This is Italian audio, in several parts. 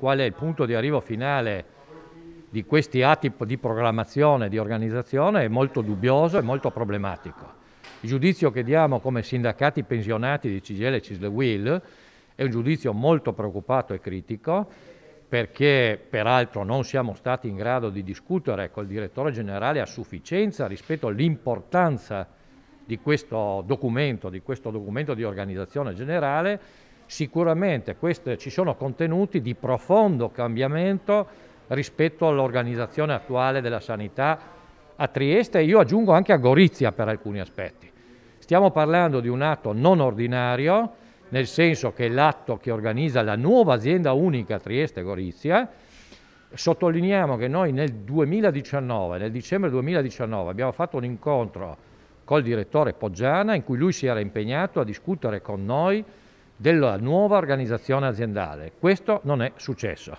qual è il punto di arrivo finale di questi atti di programmazione, di organizzazione è molto dubbioso e molto problematico. Il giudizio che diamo come sindacati pensionati di CGL e Cisle Will è un giudizio molto preoccupato e critico perché peraltro non siamo stati in grado di discutere col direttore generale a sufficienza rispetto all'importanza di questo documento, di questo documento di organizzazione generale Sicuramente queste, ci sono contenuti di profondo cambiamento rispetto all'organizzazione attuale della sanità a Trieste e io aggiungo anche a Gorizia per alcuni aspetti. Stiamo parlando di un atto non ordinario, nel senso che l'atto che organizza la nuova azienda unica Trieste-Gorizia. Sottolineiamo che noi nel 2019, nel dicembre 2019, abbiamo fatto un incontro col direttore Poggiana in cui lui si era impegnato a discutere con noi della nuova organizzazione aziendale. Questo non è successo.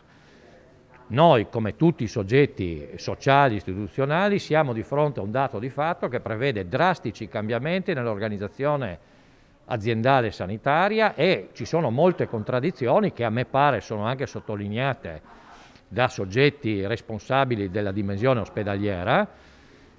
Noi, come tutti i soggetti sociali, istituzionali, siamo di fronte a un dato di fatto che prevede drastici cambiamenti nell'organizzazione aziendale sanitaria e ci sono molte contraddizioni che a me pare sono anche sottolineate da soggetti responsabili della dimensione ospedaliera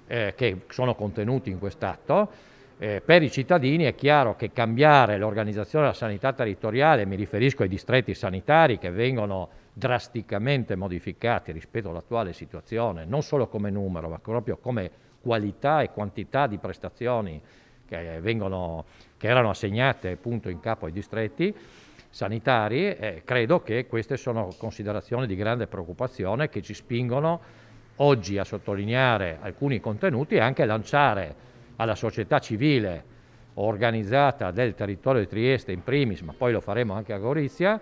eh, che sono contenuti in quest'atto eh, per i cittadini è chiaro che cambiare l'organizzazione della sanità territoriale, mi riferisco ai distretti sanitari che vengono drasticamente modificati rispetto all'attuale situazione, non solo come numero, ma proprio come qualità e quantità di prestazioni che, vengono, che erano assegnate appunto in capo ai distretti sanitari, eh, credo che queste sono considerazioni di grande preoccupazione che ci spingono oggi a sottolineare alcuni contenuti e anche a lanciare alla società civile organizzata del territorio di Trieste in primis, ma poi lo faremo anche a Gorizia,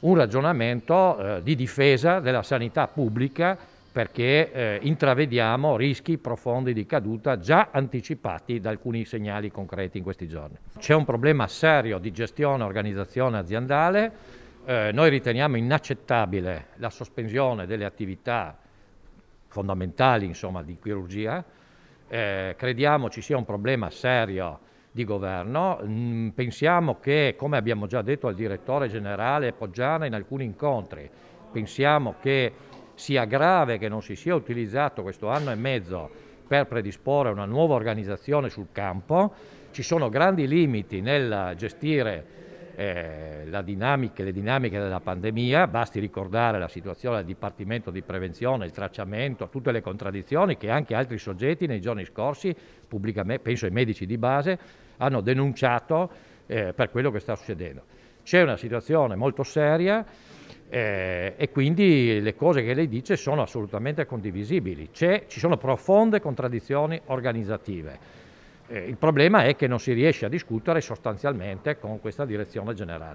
un ragionamento eh, di difesa della sanità pubblica perché eh, intravediamo rischi profondi di caduta già anticipati da alcuni segnali concreti in questi giorni. C'è un problema serio di gestione e organizzazione aziendale, eh, noi riteniamo inaccettabile la sospensione delle attività fondamentali insomma, di chirurgia, eh, crediamo ci sia un problema serio di governo, mm, pensiamo che, come abbiamo già detto al direttore generale Poggiana in alcuni incontri, pensiamo che sia grave che non si sia utilizzato questo anno e mezzo per predisporre una nuova organizzazione sul campo, ci sono grandi limiti nel gestire eh, dinamica, le dinamiche della pandemia, basti ricordare la situazione del Dipartimento di Prevenzione, il tracciamento, tutte le contraddizioni che anche altri soggetti nei giorni scorsi, penso ai medici di base, hanno denunciato eh, per quello che sta succedendo. C'è una situazione molto seria eh, e quindi le cose che lei dice sono assolutamente condivisibili. C'è, ci sono profonde contraddizioni organizzative eh, il problema è che non si riesce a discutere sostanzialmente con questa direzione generale.